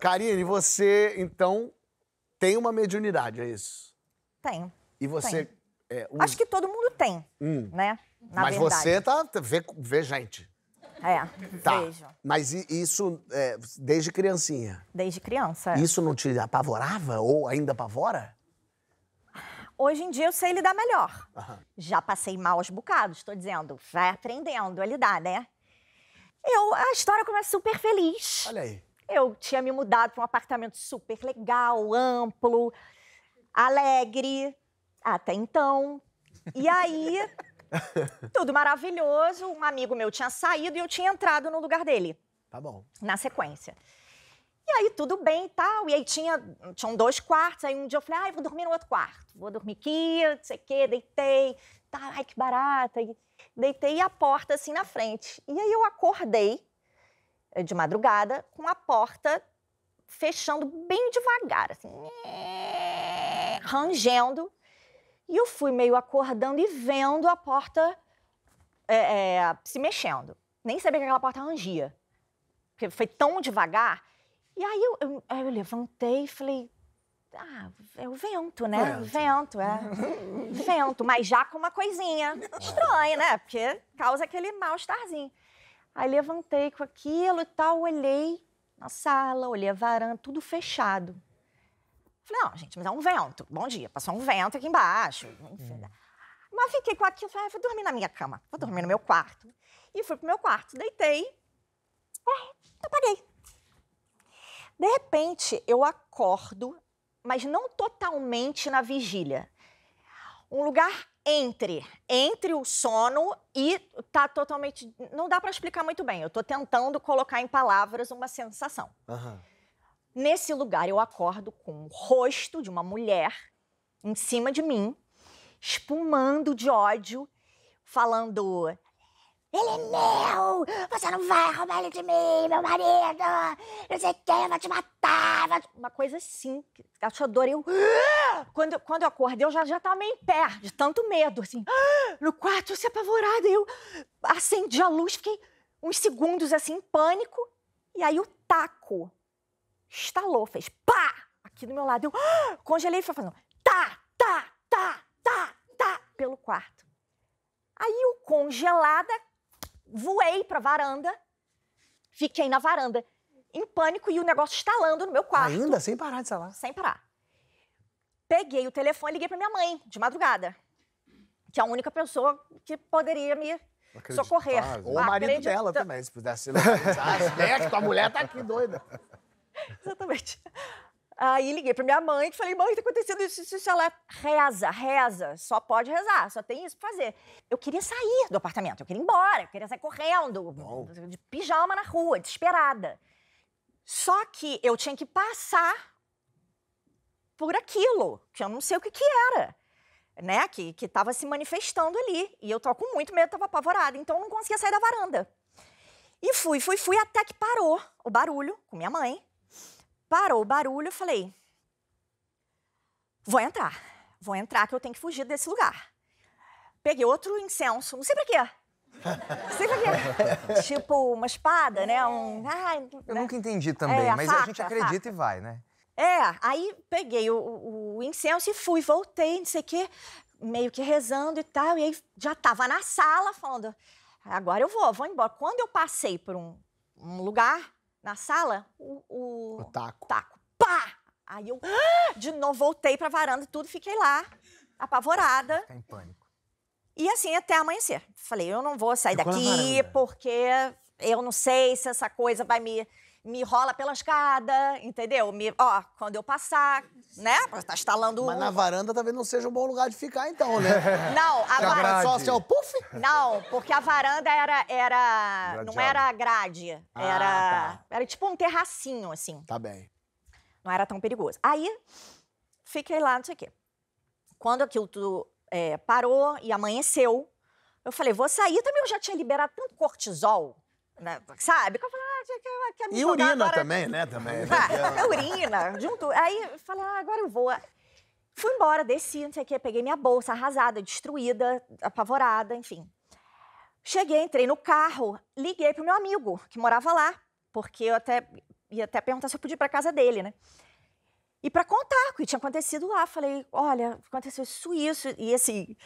Karine, você, então, tem uma mediunidade, é isso? Tenho. E você. É, usa... Acho que todo mundo tem, hum. né? Na Mas verdade. você tá, tá vê, vê gente. É, tá. vejo. Mas isso é, desde criancinha? Desde criança. É. Isso não te apavorava ou ainda apavora? Hoje em dia eu sei lidar melhor. Já passei mal aos bocados, estou dizendo. Vai aprendendo a lidar, né? Eu, a história começa super feliz. Olha aí. Eu tinha me mudado para um apartamento super legal, amplo, alegre, até então. E aí, tudo maravilhoso. Um amigo meu tinha saído e eu tinha entrado no lugar dele. Tá bom. Na sequência. E aí, tudo bem e tal. E aí, tinha, tinham dois quartos. Aí, um dia eu falei, ai, vou dormir no outro quarto. Vou dormir aqui, não sei o quê. Deitei. Tá, ai, que barata. Deitei a porta, assim, na frente. E aí, eu acordei eh, de madrugada com a porta fechando bem devagar, assim, rangendo. E eu fui meio acordando e vendo a porta é, é, se mexendo. Nem sabia que aquela porta rangia. Porque foi tão devagar. E aí eu, eu, eu levantei e falei. Ah, é o vento, né? Vento, é. vento, mas já com uma coisinha estranha, né? Porque causa aquele mal-estarzinho. Aí levantei com aquilo e tal, olhei na sala, olhei a varanda, tudo fechado. Falei, não, gente, mas é um vento. Bom dia, passou um vento aqui embaixo. Enfim. Hum. Né? Mas fiquei com aquilo, falei, ah, vou dormir na minha cama, vou dormir no meu quarto. E fui pro meu quarto, deitei, ah, apaguei. De repente, eu acordo, mas não totalmente na vigília um lugar entre, entre o sono e tá totalmente, não dá para explicar muito bem. Eu estou tentando colocar em palavras uma sensação. Uhum. Nesse lugar eu acordo com o rosto de uma mulher em cima de mim, espumando de ódio, falando ele é meu! Você não vai roubar ele de mim, meu marido! Não sei quem, eu vou te matar! uma coisa assim, e Eu, ah! quando, quando eu acordei, eu já, já tava meio em pé, de tanto medo, assim. Ah! No quarto, eu se assim, apavorada, eu acendi a luz, fiquei uns segundos assim, em pânico, e aí o taco estalou, fez pá! Aqui do meu lado, eu ah! congelei e fui fazendo tá, tá, tá, tá, tá, pelo quarto. Aí eu, congelada, voei pra varanda, fiquei na varanda em pânico e o negócio estalando no meu quarto. Ainda? Sem parar de estalar? Sem parar. Peguei o telefone e liguei para minha mãe, de madrugada, que é a única pessoa que poderia me socorrer. Ou o marido dela também, se pudesse localizar. a mulher tá aqui doida. Exatamente. Aí liguei para minha mãe e falei, mãe, está acontecendo isso, isso, Ela reza, reza, só pode rezar, só tem isso para fazer. Eu queria sair do apartamento, eu queria ir embora, eu queria sair correndo, Bom. de pijama na rua, desesperada. Só que eu tinha que passar por aquilo, que eu não sei o que, que era, né? Que estava se manifestando ali. E eu tô com muito medo, estava apavorada. Então eu não conseguia sair da varanda. E fui, fui, fui, até que parou o barulho com minha mãe. Parou o barulho, eu falei: vou entrar, vou entrar que eu tenho que fugir desse lugar. Peguei outro incenso, não sei pra quê. tipo, uma espada, né? Um. Ah, Eu né? nunca entendi também, é, a mas faca, a gente acredita a e vai, né? É, aí peguei o, o incenso e fui, voltei, não sei o quê, meio que rezando e tal. E aí já tava na sala falando: agora eu vou, vou embora. Quando eu passei por um, um lugar na sala, o, o, o taco. taco. Pá! Aí eu de novo voltei pra varanda e tudo, fiquei lá, apavorada. Fica em pânico. E assim até amanhecer. Falei, eu não vou sair daqui porque eu não sei se essa coisa vai me me rola pela escada, entendeu? Me, ó, quando eu passar, né? Tá estalando. Mas na varanda talvez não seja um bom lugar de ficar, então, né? Não, a varanda. só assim, ó, é puff! Não, porque a varanda era. era não era grade. Ah, era. Ah, tá. Era tipo um terracinho, assim. Tá bem. Não era tão perigoso. Aí, fiquei lá, não sei o quê. Quando aquilo tudo é, parou e amanheceu. Eu falei, vou sair também, eu já tinha liberado tanto cortisol, né, sabe? Que eu falei, ah, quer, ah, quer me E urina agora. também, né? Também. Ah, urina, junto. Aí eu falei, ah, agora eu vou. Fui embora, desci, não sei o quê, peguei minha bolsa arrasada, destruída, apavorada, enfim. Cheguei, entrei no carro, liguei pro meu amigo, que morava lá, porque eu até ia até perguntar se eu podia ir pra casa dele, né? e para contar o que tinha acontecido lá. Falei, olha, aconteceu isso, isso. E assim,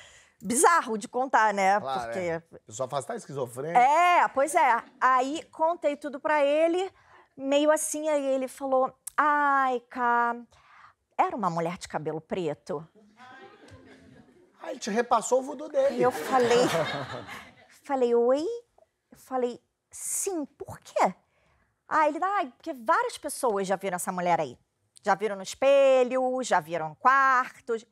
bizarro de contar, né? Claro, Porque. É. só afastar tá esquizofrênico. É, pois é. Aí contei tudo para ele, meio assim, aí ele falou: ai, cá, era uma mulher de cabelo preto. Ah, ele te repassou o voodoo dele. eu falei. falei, oi? Eu falei, sim, por quê? Ah, ele, ah, porque várias pessoas já viram essa mulher aí. Já viram no espelho, já viram quartos.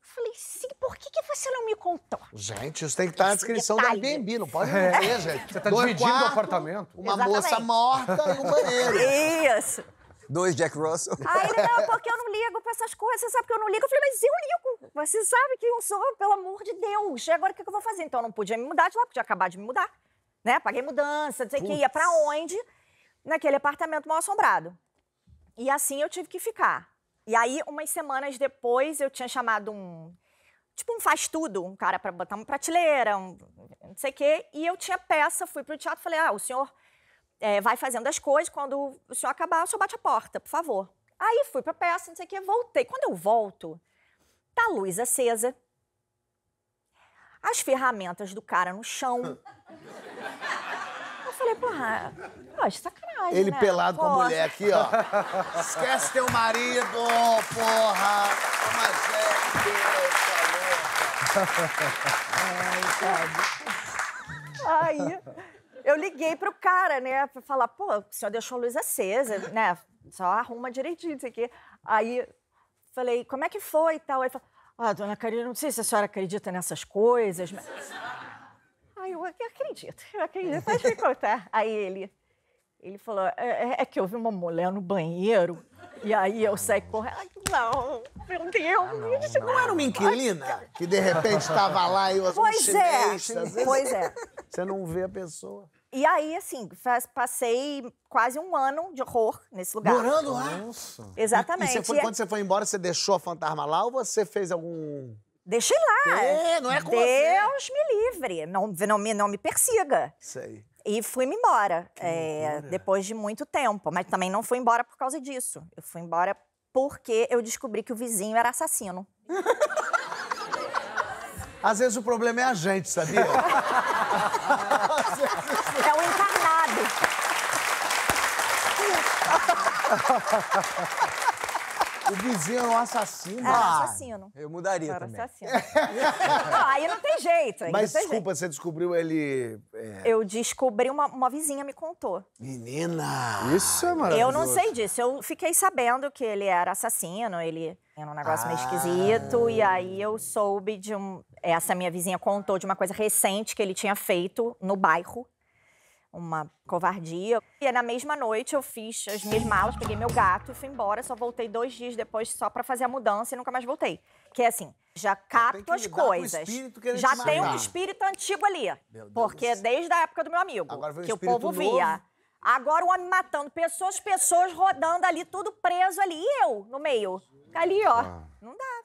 Falei, sim, por que, que você não me contou? Gente, isso tem que estar na descrição detalhe. da Airbnb, não pode é. gente. Você está Dois dividindo quarto, o apartamento. Uma Exatamente. moça morta e um banheiro. Isso. Dois Jack Russell. Aí ele, não, porque eu não ligo pra essas coisas, você sabe que eu não ligo. Eu falei, mas eu ligo. Você sabe que eu sou, pelo amor de Deus. E agora o que, eu vou fazer? Então eu não podia me mudar de lá, podia acabar de me mudar. Né? Paguei mudança, não sei o que, ia pra onde? Naquele apartamento mal assombrado. E assim eu tive que ficar. E aí, umas semanas depois, eu tinha chamado um. Tipo, um faz tudo, um cara para botar uma prateleira, um, não sei o quê. E eu tinha peça, fui pro teatro falei: ah, o senhor é, vai fazendo as coisas, quando o senhor acabar, o senhor bate a porta, por favor. Aí fui pra peça, não sei o quê, voltei. Quando eu volto, tá a luz acesa, as ferramentas do cara no chão. Porra, pô, sacanagem. Ele né? pelado porra. com a mulher aqui, ó. Esquece teu marido, porra! Toma Ai, sabe? É, então. Aí eu liguei pro cara, né? Pra falar, pô, o senhor deixou a luz acesa, né? Só arruma direitinho isso aqui. Aí falei, como é que foi e tal? Aí falou, ah, dona Karina, não sei se a senhora acredita nessas coisas, mas eu acredito, eu acredito, pode me contar. Aí ele, ele falou, é, é, é, que eu vi uma mulher no banheiro e aí eu saí correndo. Ai, não, meu Deus. Ah, não, não. não, era uma inquilina que de repente estava lá e... Pois um é, chinês, é, vezes, pois é. Você não vê a pessoa. E aí, assim, faz, passei quase um ano de horror nesse lugar. Morando lá? Nossa. Exatamente. E, e foi, quando é você foi embora, você deixou a fantasma lá ou você fez algum Deixei lá. É, não é com Deus você. me livre, não, não, me, não me persiga. Sei. E fui-me embora, é, depois de muito tempo. Mas também não fui embora por causa disso. Eu fui embora porque eu descobri que o vizinho era assassino. Às vezes o problema é a gente, sabia? é o encarnado. O vizinho é um assassino. Era é ah, assassino. Eu mudaria era também. assassino. não, aí não tem jeito. Mas tem desculpa, jeito. você descobriu ele... É... Eu descobri, uma, uma vizinha me contou. Menina! Isso é maravilhoso. Eu não sei disso. Eu fiquei sabendo que ele era assassino, ele... Era um negócio ah. meio esquisito. E aí eu soube de um... Essa minha vizinha contou de uma coisa recente que ele tinha feito no bairro uma covardia. E na mesma noite eu fiz as minhas malas, peguei meu gato e fui embora. Só voltei dois dias depois só para fazer a mudança e nunca mais voltei. Que é assim, já capto as coisas. Já tem um ah. espírito antigo ali. Porque desde a época do meu amigo, que o povo novo. via. Agora o homem matando pessoas, pessoas rodando ali, tudo preso ali. E eu no meio. Ali, ó. Ah. Não dá.